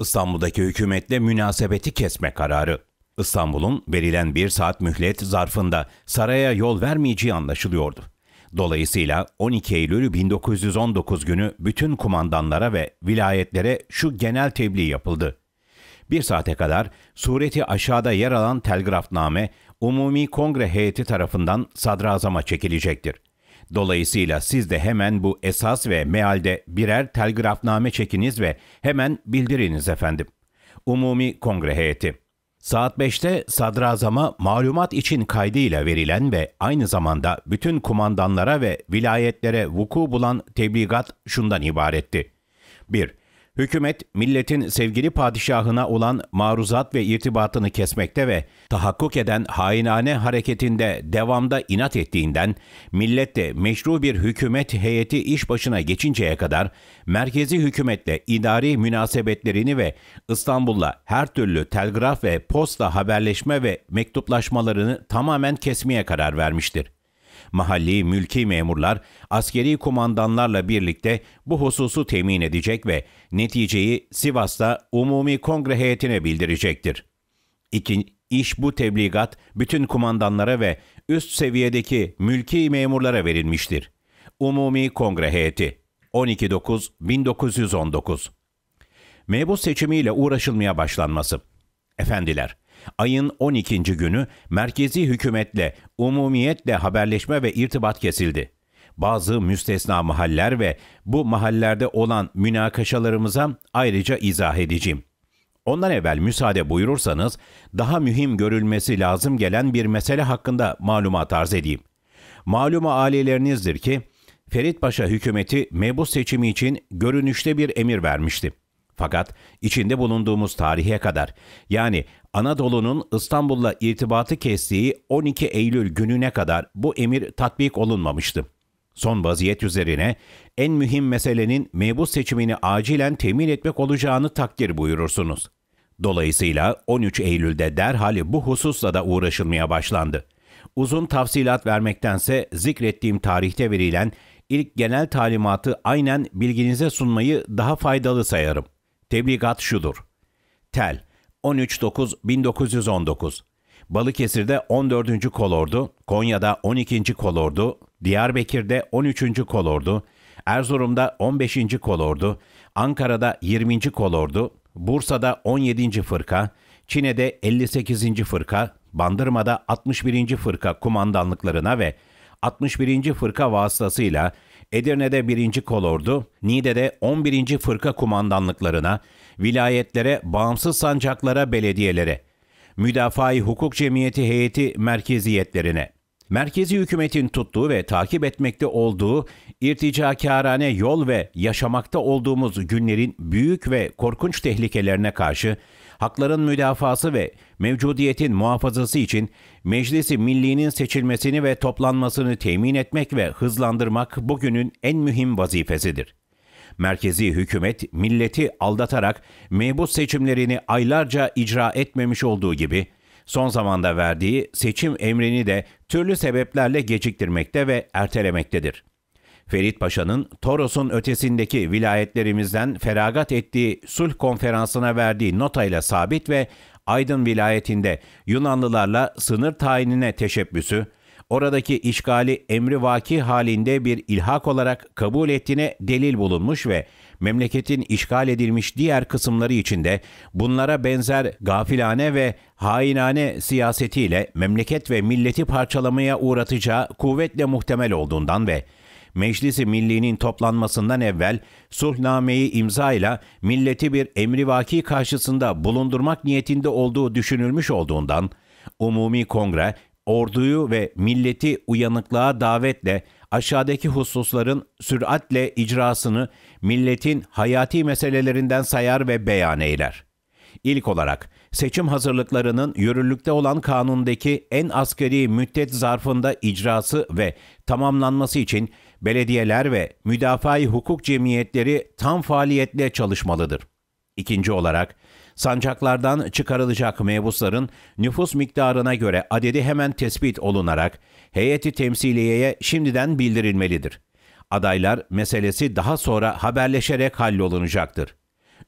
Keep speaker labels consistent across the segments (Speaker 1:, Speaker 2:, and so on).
Speaker 1: İstanbul'daki hükümetle münasebeti kesme kararı. İstanbul'un verilen bir saat mühlet zarfında saraya yol vermeyeceği anlaşılıyordu. Dolayısıyla 12 Eylül 1919 günü bütün kumandanlara ve vilayetlere şu genel tebliğ yapıldı. Bir saate kadar sureti aşağıda yer alan telgrafname Umumi Kongre heyeti tarafından sadrazama çekilecektir. Dolayısıyla siz de hemen bu esas ve mealde birer telgrafname çekiniz ve hemen bildiriniz efendim. Umumi Kongre Heyeti Saat 5'te sadrazama malumat için kaydıyla verilen ve aynı zamanda bütün kumandanlara ve vilayetlere vuku bulan tebligat şundan ibaretti. 1. Hükümet, milletin sevgili padişahına olan maruzat ve irtibatını kesmekte ve tahakkuk eden hainane hareketinde devamda inat ettiğinden, millet de meşru bir hükümet heyeti iş başına geçinceye kadar merkezi hükümetle idari münasebetlerini ve İstanbul'la her türlü telgraf ve posta haberleşme ve mektuplaşmalarını tamamen kesmeye karar vermiştir mahalli mülki memurlar, askeri kumandanlarla birlikte bu hususu temin edecek ve neticeyi Sivas'ta Umumi Kongre heyetine bildirecektir. 2. İş bu tebligat bütün kumandanlara ve üst seviyedeki mülki memurlara verilmiştir. Umumi Kongre Heyeti 12.9.1919 Mebus seçimiyle uğraşılmaya başlanması Efendiler, Ayın 12. günü merkezi hükümetle, umumiyetle haberleşme ve irtibat kesildi. Bazı müstesna mahaller ve bu mahallerde olan münakaşalarımıza ayrıca izah edeceğim. Ondan evvel müsaade buyurursanız daha mühim görülmesi lazım gelen bir mesele hakkında malumat arz edeyim. Maluma alelerinizdir ki Ferit Paşa hükümeti mebus seçimi için görünüşte bir emir vermişti. Fakat içinde bulunduğumuz tarihe kadar yani Anadolu'nun İstanbul'la irtibatı kestiği 12 Eylül gününe kadar bu emir tatbik olunmamıştı. Son vaziyet üzerine en mühim meselenin mebus seçimini acilen temin etmek olacağını takdir buyurursunuz. Dolayısıyla 13 Eylül'de derhal bu hususla da uğraşılmaya başlandı. Uzun tafsilat vermektense zikrettiğim tarihte verilen ilk genel talimatı aynen bilginize sunmayı daha faydalı sayarım. Tebligat şudur. Tel, 13.9.1919 Balıkesir'de 14. Kolordu, Konya'da 12. Kolordu, Diyarbakır'da 13. Kolordu, Erzurum'da 15. Kolordu, Ankara'da 20. Kolordu, Bursa'da 17. Fırka, Çin'de 58. Fırka, Bandırma'da 61. Fırka kumandanlıklarına ve 61. Fırka vasıtasıyla Edirne'de 1. Kolordu, Niğde'de 11. Fırka Kumandanlıklarına, vilayetlere, bağımsız sancaklara, belediyelere, müdafaa Hukuk Cemiyeti heyeti merkeziyetlerine, merkezi hükümetin tuttuğu ve takip etmekte olduğu irticakârane yol ve yaşamakta olduğumuz günlerin büyük ve korkunç tehlikelerine karşı hakların müdafası ve mevcudiyetin muhafazası için Meclisi Milli'nin seçilmesini ve toplanmasını temin etmek ve hızlandırmak bugünün en mühim vazifesidir. Merkezi hükümet milleti aldatarak mebus seçimlerini aylarca icra etmemiş olduğu gibi son zamanda verdiği seçim emrini de türlü sebeplerle geciktirmekte ve ertelemektedir. Ferit Paşa'nın Toros'un ötesindeki vilayetlerimizden feragat ettiği sulh konferansına verdiği notayla sabit ve Aydın vilayetinde Yunanlılarla sınır tayinine teşebbüsü, oradaki işgali emri vaki halinde bir ilhak olarak kabul ettiğine delil bulunmuş ve memleketin işgal edilmiş diğer kısımları içinde bunlara benzer gafilane ve hainane siyasetiyle memleket ve milleti parçalamaya uğratacağı kuvvetle muhtemel olduğundan ve Meclisi Milli'nin toplanmasından evvel sulhnameyi imza ile milleti bir emri vaki karşısında bulundurmak niyetinde olduğu düşünülmüş olduğundan, Umumi Kongre orduyu ve milleti uyanıklığa davetle aşağıdaki hususların süratle icrasını milletin hayati meselelerinden sayar ve beyan eyler. İlk olarak seçim hazırlıklarının yürürlükte olan kanundaki en askeri müddet zarfında icrası ve tamamlanması için belediyeler ve müdafai hukuk cemiyetleri tam faaliyetle çalışmalıdır. İkinci olarak, sancaklardan çıkarılacak mebusların nüfus miktarına göre adedi hemen tespit olunarak heyeti temsiliyeye şimdiden bildirilmelidir. Adaylar meselesi daha sonra haberleşerek hallolunacaktır.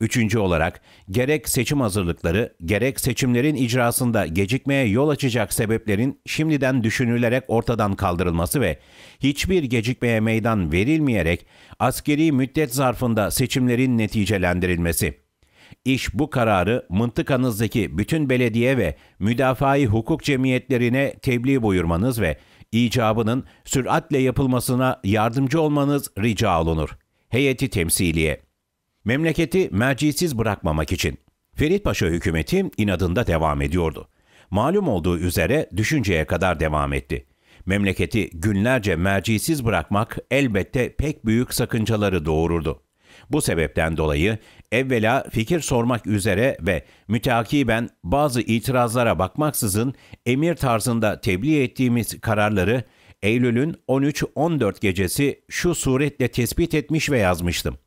Speaker 1: Üçüncü olarak gerek seçim hazırlıkları gerek seçimlerin icrasında gecikmeye yol açacak sebeplerin şimdiden düşünülerek ortadan kaldırılması ve hiçbir gecikmeye meydan verilmeyerek askeri müddet zarfında seçimlerin neticelendirilmesi. İş bu kararı mıntıkanızdaki bütün belediye ve müdafai hukuk cemiyetlerine tebliğ buyurmanız ve icabının süratle yapılmasına yardımcı olmanız rica olunur. Heyeti temsiliye Memleketi mercisiz bırakmamak için. Ferit Paşa hükümeti inadında devam ediyordu. Malum olduğu üzere düşünceye kadar devam etti. Memleketi günlerce mercisiz bırakmak elbette pek büyük sakıncaları doğururdu. Bu sebepten dolayı evvela fikir sormak üzere ve mütakiben bazı itirazlara bakmaksızın emir tarzında tebliğ ettiğimiz kararları Eylül'ün 13-14 gecesi şu suretle tespit etmiş ve yazmıştım.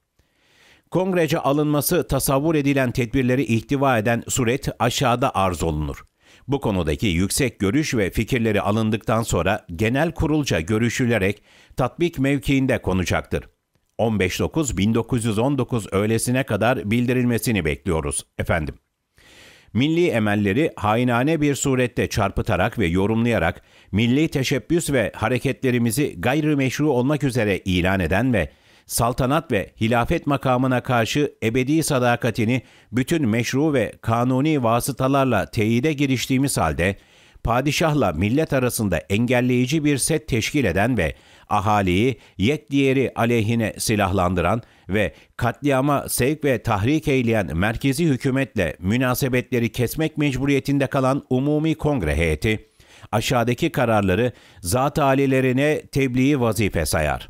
Speaker 1: Kongrece alınması tasavvur edilen tedbirleri ihtiva eden suret aşağıda arz olunur. Bu konudaki yüksek görüş ve fikirleri alındıktan sonra genel kurulca görüşülerek tatbik mevkiinde konacaktır. 15.9.1919 öğlesine kadar bildirilmesini bekliyoruz efendim. Milli emelleri hainane bir surette çarpıtarak ve yorumlayarak milli teşebbüs ve hareketlerimizi gayrimeşru olmak üzere ilan eden ve saltanat ve hilafet makamına karşı ebedi sadakatini bütün meşru ve kanuni vasıtalarla teyide giriştiğimiz halde, padişahla millet arasında engelleyici bir set teşkil eden ve ahaliyi yek diğeri aleyhine silahlandıran ve katliama sevk ve tahrik eyleyen merkezi hükümetle münasebetleri kesmek mecburiyetinde kalan Umumi Kongre heyeti, aşağıdaki kararları zat ailelerine tebliği vazife sayar.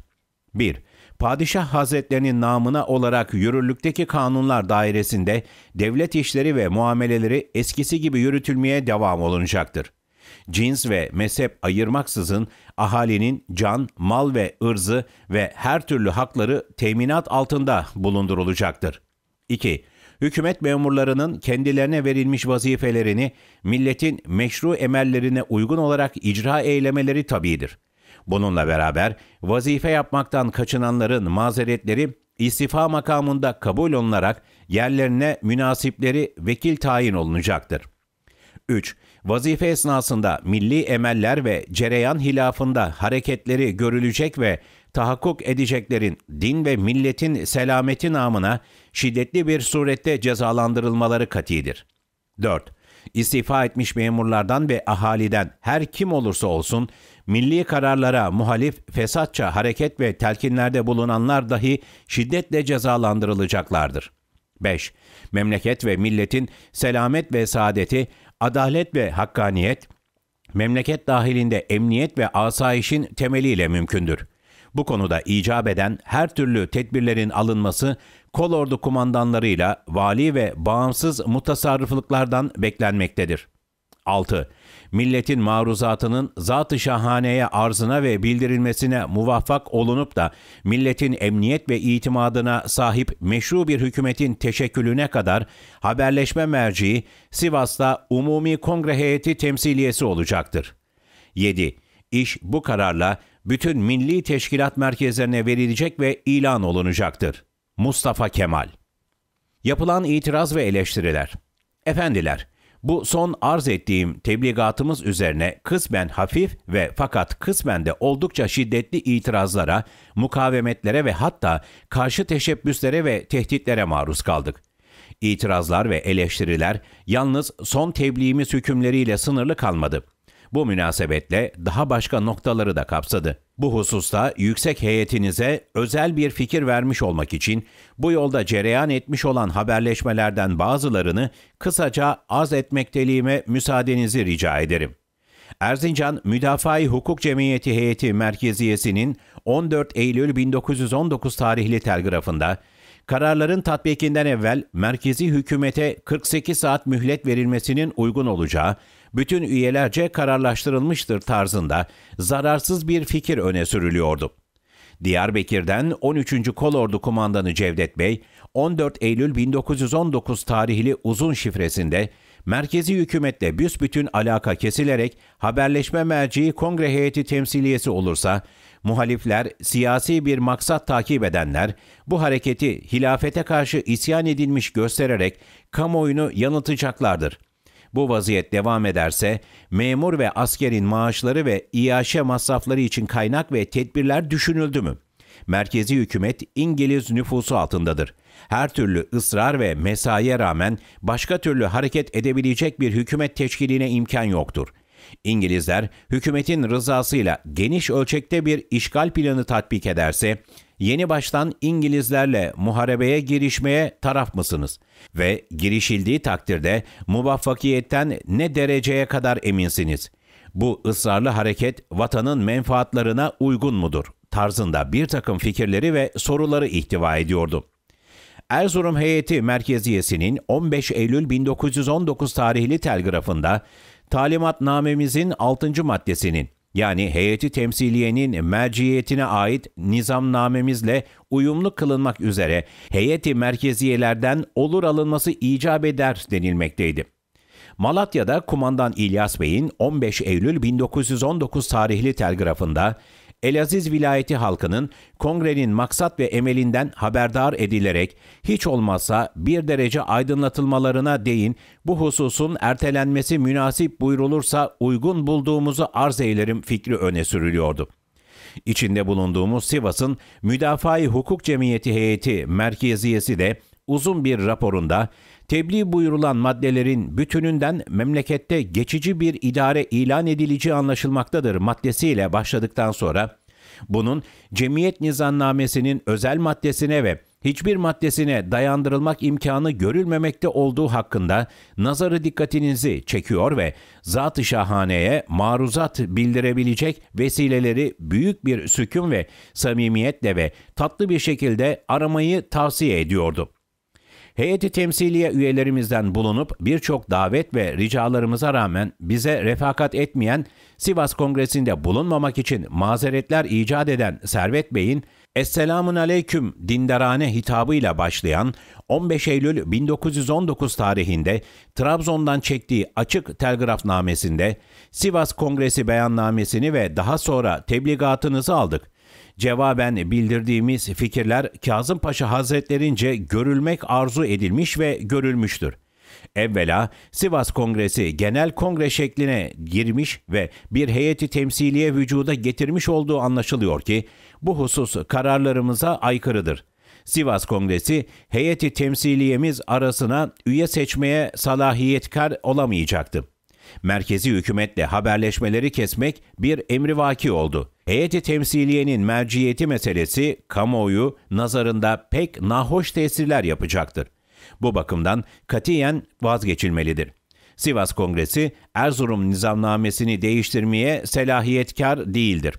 Speaker 1: 1- Padişah Hazretlerinin namına olarak yürürlükteki kanunlar dairesinde devlet işleri ve muameleleri eskisi gibi yürütülmeye devam olunacaktır. Cins ve mezhep ayırmaksızın ahalinin can, mal ve ırzı ve her türlü hakları teminat altında bulundurulacaktır. 2 hükümet memurlarının kendilerine verilmiş vazifelerini milletin meşru emellerine uygun olarak icra eylemeleri tabidir. Bununla beraber vazife yapmaktan kaçınanların mazeretleri istifa makamında kabul olunarak yerlerine münasipleri vekil tayin olunacaktır. 3. Vazife esnasında milli emeller ve cereyan hilafında hareketleri görülecek ve tahakkuk edeceklerin din ve milletin selameti namına şiddetli bir surette cezalandırılmaları katidir. 4 istifa etmiş memurlardan ve ahaliden her kim olursa olsun milli kararlara muhalif, fesatça hareket ve telkinlerde bulunanlar dahi şiddetle cezalandırılacaklardır. 5. Memleket ve milletin selamet ve saadeti, adalet ve hakkaniyet, memleket dahilinde emniyet ve asayişin temeliyle mümkündür. Bu konuda icap eden her türlü tedbirlerin alınması kolordu kumandanlarıyla vali ve bağımsız mutasarrıflıklardan beklenmektedir. 6. Milletin maruzatının zat-ı şahaneye arzına ve bildirilmesine muvaffak olunup da milletin emniyet ve itimadına sahip meşru bir hükümetin teşekkülüne kadar haberleşme merciği Sivas'ta Umumi Kongre Heyeti temsiliyesi olacaktır. 7. İş bu kararla bütün milli teşkilat merkezlerine verilecek ve ilan olunacaktır. Mustafa Kemal Yapılan itiraz ve eleştiriler Efendiler, bu son arz ettiğim tebligatımız üzerine kısmen hafif ve fakat kısmen de oldukça şiddetli itirazlara, mukavemetlere ve hatta karşı teşebbüslere ve tehditlere maruz kaldık. İtirazlar ve eleştiriler yalnız son tebliğimiz hükümleriyle sınırlı kalmadı. Bu münasebetle daha başka noktaları da kapsadı. Bu hususta yüksek heyetinize özel bir fikir vermiş olmak için bu yolda cereyan etmiş olan haberleşmelerden bazılarını kısaca arz etmekteliğime müsaadenizi rica ederim. Erzincan Müdafai Hukuk Cemiyeti Heyeti Merkeziyesi'nin 14 Eylül 1919 tarihli telgrafında kararların tatbikinden evvel merkezi hükümete 48 saat mühlet verilmesinin uygun olacağı bütün üyelerce kararlaştırılmıştır tarzında zararsız bir fikir öne sürülüyordu. Diyarbakır'dan 13. Kolordu Kumandanı Cevdet Bey, 14 Eylül 1919 tarihli uzun şifresinde merkezi hükümetle büsbütün alaka kesilerek haberleşme merciği kongre heyeti temsiliyesi olursa, muhalifler, siyasi bir maksat takip edenler bu hareketi hilafete karşı isyan edilmiş göstererek kamuoyunu yanıltacaklardır.'' Bu vaziyet devam ederse memur ve askerin maaşları ve iaşe masrafları için kaynak ve tedbirler düşünüldü mü? Merkezi hükümet İngiliz nüfusu altındadır. Her türlü ısrar ve mesaiye rağmen başka türlü hareket edebilecek bir hükümet teşkiline imkan yoktur. İngilizler hükümetin rızasıyla geniş ölçekte bir işgal planı tatbik ederse yeni baştan İngilizlerle muharebeye girişmeye taraf mısınız? Ve girişildiği takdirde muvaffakiyetten ne dereceye kadar eminsiniz? Bu ısrarlı hareket vatanın menfaatlarına uygun mudur? tarzında bir takım fikirleri ve soruları ihtiva ediyordu. Erzurum heyeti merkeziyesinin 15 Eylül 1919 tarihli telgrafında talimatnamemizin 6. maddesinin yani heyeti temsiliyenin merciyetine ait nizamnamemizle uyumlu kılınmak üzere heyeti merkeziyelerden olur alınması icap eder denilmekteydi. Malatya'da kumandan İlyas Bey'in 15 Eylül 1919 tarihli telgrafında Elaziz vilayeti halkının kongrenin maksat ve emelinden haberdar edilerek hiç olmazsa bir derece aydınlatılmalarına değin bu hususun ertelenmesi münasip buyrulursa uygun bulduğumuzu arz eylerim fikri öne sürülüyordu. İçinde bulunduğumuz Sivas'ın müdafaa Hukuk Cemiyeti heyeti merkeziyesi de uzun bir raporunda tebliğ buyurulan maddelerin bütününden memlekette geçici bir idare ilan edileceği anlaşılmaktadır maddesiyle başladıktan sonra bunun Cemiyet Nizamnamesi'nin özel maddesine ve hiçbir maddesine dayandırılmak imkanı görülmemekte olduğu hakkında nazarı dikkatinizi çekiyor ve zat-ı şahaneye maruzat bildirebilecek vesileleri büyük bir sükun ve samimiyetle ve tatlı bir şekilde aramayı tavsiye ediyordu. Heyeti temsiliye üyelerimizden bulunup birçok davet ve ricalarımıza rağmen bize refakat etmeyen Sivas Kongresi'nde bulunmamak için mazeretler icat eden Servet Bey'in Esselamun Aleyküm dindarane hitabıyla başlayan 15 Eylül 1919 tarihinde Trabzon'dan çektiği açık telgrafnamesinde Sivas Kongresi beyannamesini ve daha sonra tebligatınızı aldık. Cevaben bildirdiğimiz fikirler Kazım Paşa Hazretlerince görülmek arzu edilmiş ve görülmüştür. Evvela Sivas Kongresi genel kongre şekline girmiş ve bir heyeti temsiliye vücuda getirmiş olduğu anlaşılıyor ki bu husus kararlarımıza aykırıdır. Sivas Kongresi heyeti temsiliyemiz arasına üye seçmeye salahiyetkar olamayacaktı merkezi hükümetle haberleşmeleri kesmek bir emrivaki oldu. Heyeti temsiliyenin merciyeti meselesi kamuoyu nazarında pek nahoş tesirler yapacaktır. Bu bakımdan katiyen vazgeçilmelidir. Sivas Kongresi Erzurum nizamnamesini değiştirmeye selahiyetkar değildir.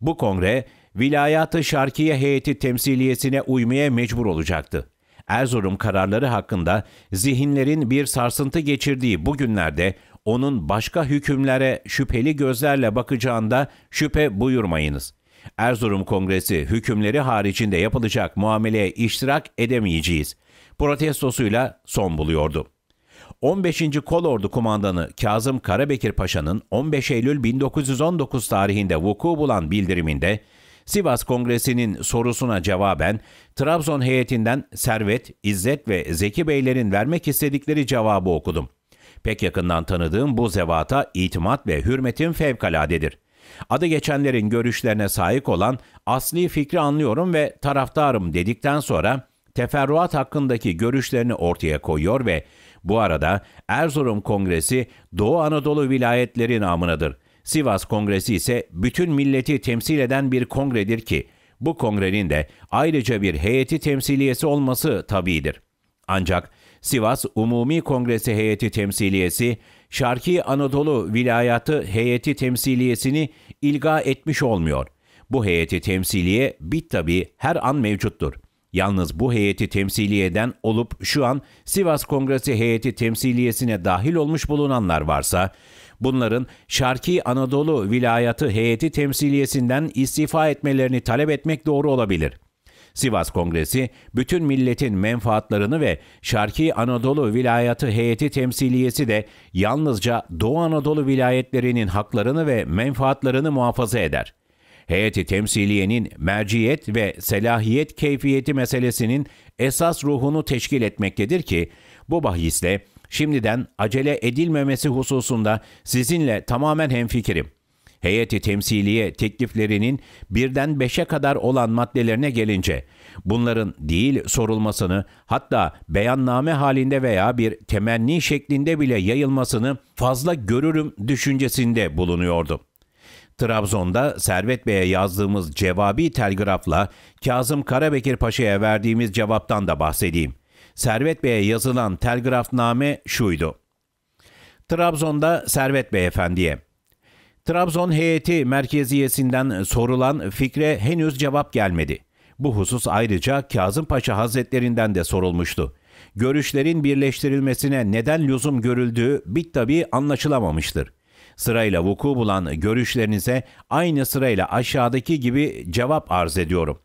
Speaker 1: Bu kongre vilayat şarkiye heyeti temsiliyesine uymaya mecbur olacaktı. Erzurum kararları hakkında zihinlerin bir sarsıntı geçirdiği bu günlerde onun başka hükümlere şüpheli gözlerle bakacağında şüphe buyurmayınız. Erzurum Kongresi hükümleri haricinde yapılacak muameleye iştirak edemeyeceğiz. Protestosuyla son buluyordu. 15. Kolordu Kumandanı Kazım Karabekir Paşa'nın 15 Eylül 1919 tarihinde vuku bulan bildiriminde Sivas Kongresi'nin sorusuna cevaben Trabzon heyetinden Servet, İzzet ve Zeki Beylerin vermek istedikleri cevabı okudum. Pek yakından tanıdığım bu zevata itimat ve hürmetim fevkaladedir. Adı geçenlerin görüşlerine sahip olan asli fikri anlıyorum ve taraftarım dedikten sonra teferruat hakkındaki görüşlerini ortaya koyuyor ve bu arada Erzurum Kongresi Doğu Anadolu vilayetleri namınadır. Sivas Kongresi ise bütün milleti temsil eden bir kongredir ki bu kongrenin de ayrıca bir heyeti temsiliyesi olması tabidir. Ancak Sivas Umumi Kongresi Heyeti Temsiliyesi, Şarki Anadolu Vilayatı Heyeti Temsiliyesini ilga etmiş olmuyor. Bu heyeti temsiliye bit tabi her an mevcuttur. Yalnız bu heyeti temsiliyeden olup şu an Sivas Kongresi heyeti temsiliyesine dahil olmuş bulunanlar varsa, bunların Şarki Anadolu Vilayatı heyeti temsiliyesinden istifa etmelerini talep etmek doğru olabilir.'' Sivas Kongresi, bütün milletin menfaatlarını ve Şarki Anadolu Vilayeti Heyeti Temsiliyesi de yalnızca Doğu Anadolu vilayetlerinin haklarını ve menfaatlarını muhafaza eder. Heyeti temsiliyenin merciyet ve selahiyet keyfiyeti meselesinin esas ruhunu teşkil etmektedir ki, bu bahisle şimdiden acele edilmemesi hususunda sizinle tamamen hemfikirim. Heyeti temsiliye tekliflerinin birden beşe kadar olan maddelerine gelince bunların değil sorulmasını hatta beyanname halinde veya bir temenni şeklinde bile yayılmasını fazla görürüm düşüncesinde bulunuyordu. Trabzon'da Servet Bey'e yazdığımız cevabi telgrafla Kazım Karabekir Paşa'ya verdiğimiz cevaptan da bahsedeyim. Servet Bey'e yazılan telgrafname şuydu. Trabzon'da Servet Bey Efendiye. Trabzon heyeti merkeziyesinden sorulan fikre henüz cevap gelmedi. Bu husus ayrıca Kazım Paşa Hazretlerinden de sorulmuştu. Görüşlerin birleştirilmesine neden lüzum görüldüğü bit tabi anlaşılamamıştır. Sırayla vuku bulan görüşlerinize aynı sırayla aşağıdaki gibi cevap arz ediyorum.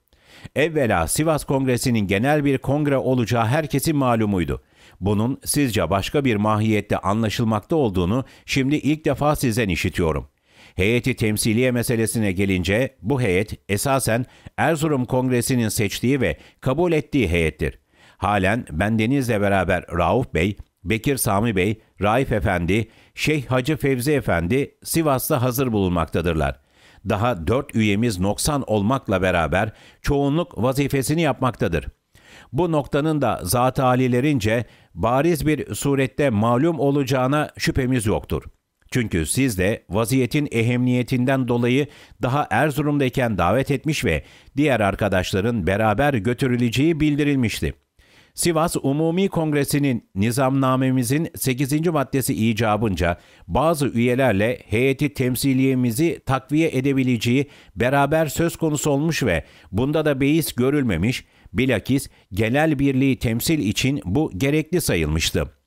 Speaker 1: Evvela Sivas Kongresi'nin genel bir kongre olacağı herkesin malumuydu. Bunun sizce başka bir mahiyette anlaşılmakta olduğunu şimdi ilk defa sizden işitiyorum. Heyeti temsiliye meselesine gelince bu heyet esasen Erzurum Kongresi'nin seçtiği ve kabul ettiği heyettir. Halen bendenizle beraber Rauf Bey, Bekir Sami Bey, Raif Efendi, Şeyh Hacı Fevzi Efendi Sivas'ta hazır bulunmaktadırlar. Daha dört üyemiz noksan olmakla beraber çoğunluk vazifesini yapmaktadır. Bu noktanın da zat-ı alilerince bariz bir surette malum olacağına şüphemiz yoktur.'' Çünkü siz de vaziyetin ehemmiyetinden dolayı daha Erzurum'dayken davet etmiş ve diğer arkadaşların beraber götürüleceği bildirilmişti. Sivas Umumi Kongresi'nin nizamnamemizin 8. maddesi icabınca bazı üyelerle heyeti temsiliyemizi takviye edebileceği beraber söz konusu olmuş ve bunda da beis görülmemiş, bilakis genel birliği temsil için bu gerekli sayılmıştı.''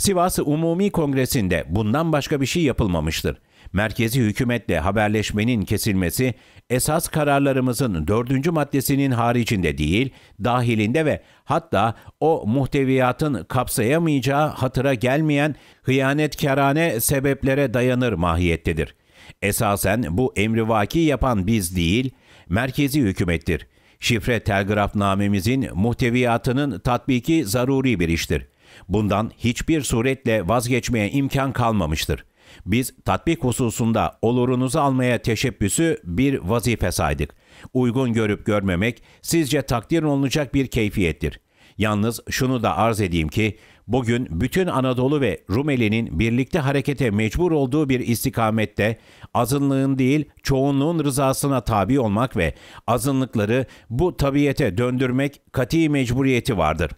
Speaker 1: Sivas'ı Umumi Kongresi'nde bundan başka bir şey yapılmamıştır. Merkezi hükümetle haberleşmenin kesilmesi esas kararlarımızın dördüncü maddesinin haricinde değil, dahilinde ve hatta o muhteviyatın kapsayamayacağı hatıra gelmeyen hıyanetkarane sebeplere dayanır mahiyettedir. Esasen bu emrivaki yapan biz değil, merkezi hükümettir. Şifre telgraf telgrafnamemizin muhteviyatının tatbiki zaruri bir iştir. Bundan hiçbir suretle vazgeçmeye imkan kalmamıştır. Biz tatbik hususunda olurunuzu almaya teşebbüsü bir vazife saydık. Uygun görüp görmemek sizce takdir olunacak bir keyfiyettir. Yalnız şunu da arz edeyim ki bugün bütün Anadolu ve Rumeli'nin birlikte harekete mecbur olduğu bir istikamette azınlığın değil çoğunluğun rızasına tabi olmak ve azınlıkları bu tabiyete döndürmek kati mecburiyeti vardır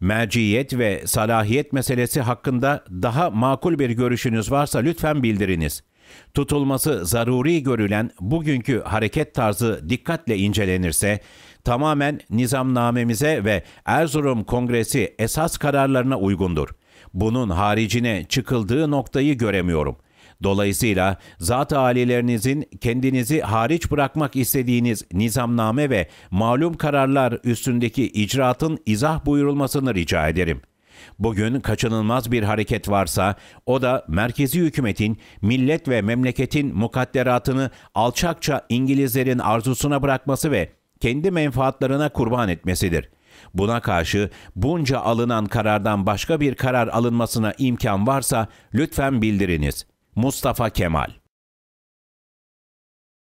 Speaker 1: merciyet ve salahiyet meselesi hakkında daha makul bir görüşünüz varsa lütfen bildiriniz. Tutulması zaruri görülen bugünkü hareket tarzı dikkatle incelenirse, tamamen nizamnamemize ve Erzurum Kongresi esas kararlarına uygundur. Bunun haricine çıkıldığı noktayı göremiyorum.'' Dolayısıyla zat alilerinizin kendinizi hariç bırakmak istediğiniz nizamname ve malum kararlar üstündeki icraatın izah buyurulmasını rica ederim. Bugün kaçınılmaz bir hareket varsa o da merkezi hükümetin millet ve memleketin mukadderatını alçakça İngilizlerin arzusuna bırakması ve kendi menfaatlarına kurban etmesidir. Buna karşı bunca alınan karardan başka bir karar alınmasına imkan varsa lütfen bildiriniz. Mustafa Kemal